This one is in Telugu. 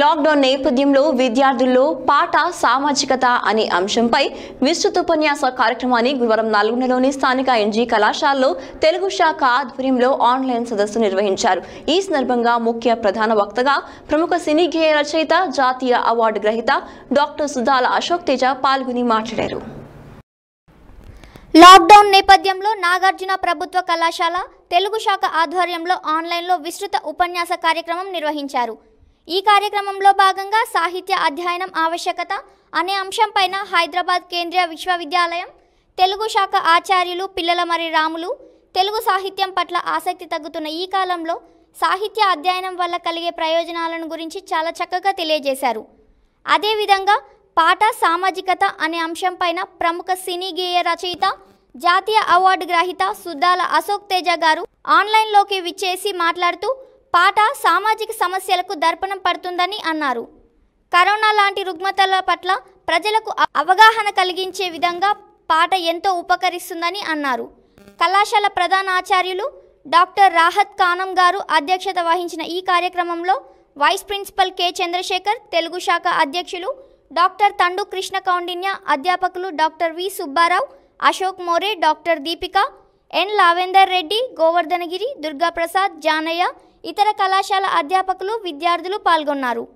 లాక్డౌన్ నేపథ్యంలో విద్యార్థుల్లో పాట సామాజికత అనే అంశంపై విస్తృత ఉపన్యాస కార్యక్రమాన్ని గురువారం నల్గొండలోని స్థానిక ఎన్జీ కళాశాలలో తెలుగు శాఖ ఆధ్వర్యంలో ఆన్లైన్ సదస్సు నిర్వహించారు ఈ సందర్భంగా ముఖ్య ప్రధాన వక్తగా ప్రముఖ సినీ గేయ రచయిత జాతీయ అవార్డు గ్రహీత డాక్టర్ సుధాల అశోక్ తేజ పాల్గొని మాట్లాడారు లాక్డౌన్ నేపథ్యంలో నాగార్జున ప్రభుత్వ కళాశాల తెలుగు శాఖ ఆధ్వర్యంలో ఆన్లైన్లో విస్తృత ఉపన్యాస కార్యక్రమం నిర్వహించారు ఈ కార్యక్రమంలో భాగంగా సాహిత్య అధ్యయనం ఆవశ్యకత అనే అంశంపైన హైదరాబాద్ కేంద్రీయ విశ్వవిద్యాలయం తెలుగు శాఖ ఆచార్యులు పిల్లల మరి రాములు తెలుగు సాహిత్యం పట్ల ఆసక్తి తగ్గుతున్న ఈ కాలంలో సాహిత్య అధ్యయనం వల్ల కలిగే ప్రయోజనాలను గురించి చాలా చక్కగా తెలియజేశారు అదేవిధంగా పాట సామాజికత అనే అంశంపైన ప్రముఖ సినీ గేయ రచయిత జాతీయ అవార్డు గ్రహీత సుద్దాల అశోక్ తేజ గారు ఆన్లైన్లోకి విచ్చేసి మాట్లాడుతూ పాట సామాజిక సమస్యలకు దర్పణం పడుతుందని అన్నారు కరోనా లాంటి రుగ్మతల పట్ల ప్రజలకు అవగాహన కలిగించే విధంగా పాట ఎంతో ఉపకరిస్తుందని అన్నారు కళాశాల ప్రధాన ఆచార్యులు డాక్టర్ రాహత్ కానం గారు అధ్యక్షత వహించిన ఈ కార్యక్రమంలో vice principal K Chandrasekhar Telugu శాఖ అధ్యక్షులు డాక్టర్ తండు కృష్ణ కౌండిన్య అధ్యాపకులు doctor V Subbarao Ashok More doctor Deepika N Lavender Reddy Govardhanagiri Durgaprasad Janaiah ఇతర కళాశాల అధ్యాపకులు విద్యార్థులు పాల్గొన్నారు